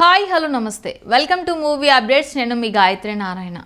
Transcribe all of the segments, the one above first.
hi hello నమస్తే welcome to movie updates నేను మీ గాయత్రి నారాయణ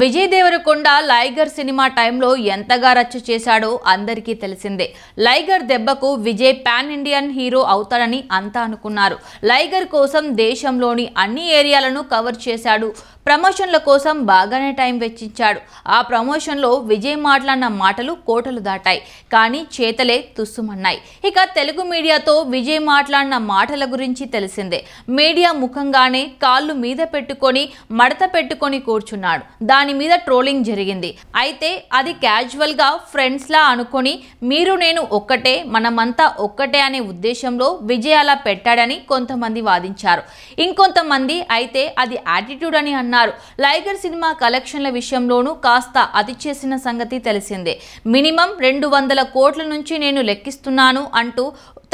విజయ్ దేవరకొండ లైగర్ సినిమా టైంలో ఎంతగా రచ్చ చేశాడో అందరికీ తెలిసిందే లైగర్ దెబ్బకు విజయ్ పాన్ ఇండియన్ హీరో అవుతాడని అంతా అనుకున్నారు లైగర్ కోసం దేశంలోని అన్ని ఏరియాలను కవర్ చేశాడు ప్రమోషన్ల కోసం బాగానే టైం వెచ్చించాడు ఆ ప్రమోషన్లో విజయ్ మాట్లాడిన మాటలు కోటలు దాటాయి కానీ చేతలే తుస్సుమన్నాయి ఇక తెలుగు మీడియాతో విజయ్ మాట్లాడిన మాటల గురించి తెలిసిందే మీడియా ముఖంగానే కాళ్ళు మీద పెట్టుకొని మడత పెట్టుకొని కూర్చున్నాడు దాని మీద ట్రోలింగ్ జరిగింది అయితే అది క్యాజువల్గా ఫ్రెండ్స్లా అనుకొని మీరు నేను ఒక్కటే మనమంతా ఒక్కటే అనే ఉద్దేశంలో విజయ్ అలా పెట్టాడని కొంతమంది వాదించారు ఇంకొంతమంది అయితే అది యాటిట్యూడ్ అని అన్నారు అన్నారు లైగర్ సినిమా కలెక్షన్ల విషయంలోనూ కాస్త అతి చేసిన సంగతి తెలిసిందే మినిమం రెండు వందల కోట్ల నుంచి నేను లెక్కిస్తున్నాను అంటూ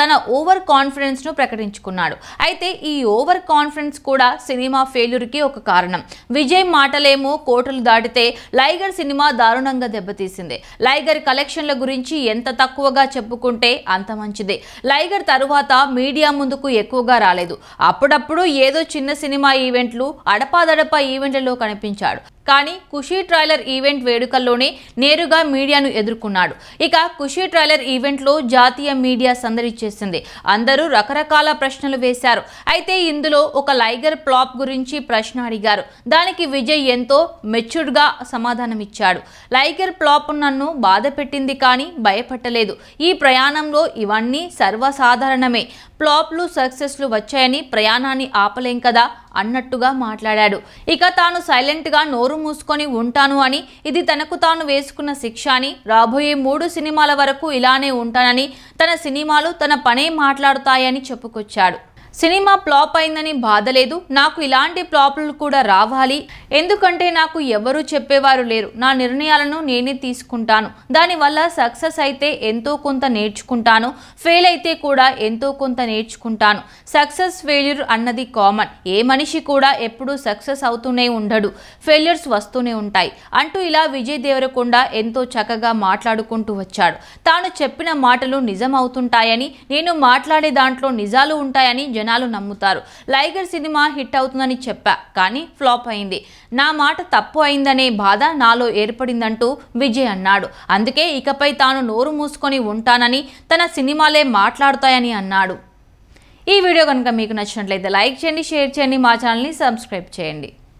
తన ఓవర్ కాన్ఫిడెన్స్ను ప్రకటించుకున్నాడు అయితే ఈ ఓవర్ కాన్ఫిడెన్స్ కూడా సినిమా ఫెయిల్యూర్ కి ఒక కారణం విజయ్ మాటలేమో కోటలు దాటితే లైగర్ సినిమా దారుణంగా దెబ్బతీసింది లైగర్ కలెక్షన్ల గురించి ఎంత తక్కువగా చెప్పుకుంటే అంత మంచిదే లైగర్ తరువాత మీడియా ముందుకు ఎక్కువగా రాలేదు అప్పుడప్పుడు ఏదో చిన్న సినిమా ఈవెంట్లు అడపాదడపా ఈవెంట్లలో కనిపించాడు కానీ ఖుషీ ట్రైలర్ ఈవెంట్ వేడుకల్లోనే నేరుగా మీడియాను ఎదుర్కొన్నాడు ఇక ఖుషీ ట్రైలర్ ఈవెంట్లో జాతీయ మీడియా సందడి చేసింది అందరూ రకరకాల ప్రశ్నలు వేశారు అయితే ఇందులో ఒక లైగర్ ప్లాప్ గురించి ప్రశ్న అడిగారు దానికి విజయ్ ఎంతో మెచ్యూర్డ్గా సమాధానమిచ్చాడు లైగర్ ప్లాప్ నన్ను బాధ పెట్టింది కానీ భయపట్టలేదు ఈ ప్రయాణంలో ఇవన్నీ సర్వసాధారణమే ప్లాప్లు సక్సెస్లు వచ్చాయని ప్రయాణాన్ని ఆపలేం కదా అన్నట్టుగా మాట్లాడాడు ఇక తాను సైలెంట్గా నోరు మూసుకొని ఉంటాను అని ఇది తనకు తాను వేసుకున్న శిక్ష అని రాబోయే మూడు సినిమాల వరకు ఇలానే ఉంటానని తన సినిమాలు తన పనే మాట్లాడుతాయని చెప్పుకొచ్చాడు సినిమా ఫ్లాప్ అయిందని బాధ లేదు నాకు ఇలాంటి ప్లాప్లు కూడా రావాలి ఎందుకంటే నాకు ఎవరు చెప్పేవారు లేరు నా నిర్ణయాలను నేనే తీసుకుంటాను దానివల్ల సక్సెస్ అయితే ఎంతో కొంత నేర్చుకుంటాను ఫెయిల్ అయితే కూడా ఎంతో కొంత నేర్చుకుంటాను సక్సెస్ ఫెయిల్యూర్ అన్నది కామన్ ఏ మనిషి కూడా ఎప్పుడూ సక్సెస్ అవుతూనే ఉండడు ఫెయిల్యూర్స్ వస్తూనే ఉంటాయి అంటూ ఇలా విజయ్ దేవరకొండ ఎంతో చక్కగా మాట్లాడుకుంటూ వచ్చాడు తాను చెప్పిన మాటలు నిజం అవుతుంటాయని నేను మాట్లాడే దాంట్లో నిజాలు ఉంటాయని జనాలు నమ్ముతారు లైగర్ సినిమా హిట్ అవుతుందని చెప్పా కానీ ఫ్లాప్ అయింది నా మాట తప్పు అయిందనే బాధ నాలో ఏర్పడిందంటూ విజయ్ అన్నాడు అందుకే ఇకపై తాను నోరు మూసుకొని ఉంటానని తన సినిమాలే మాట్లాడుతాయని అన్నాడు ఈ వీడియో కనుక మీకు నచ్చినట్లయితే లైక్ చేయండి షేర్ చేయండి మా ఛానల్ని సబ్స్క్రైబ్ చేయండి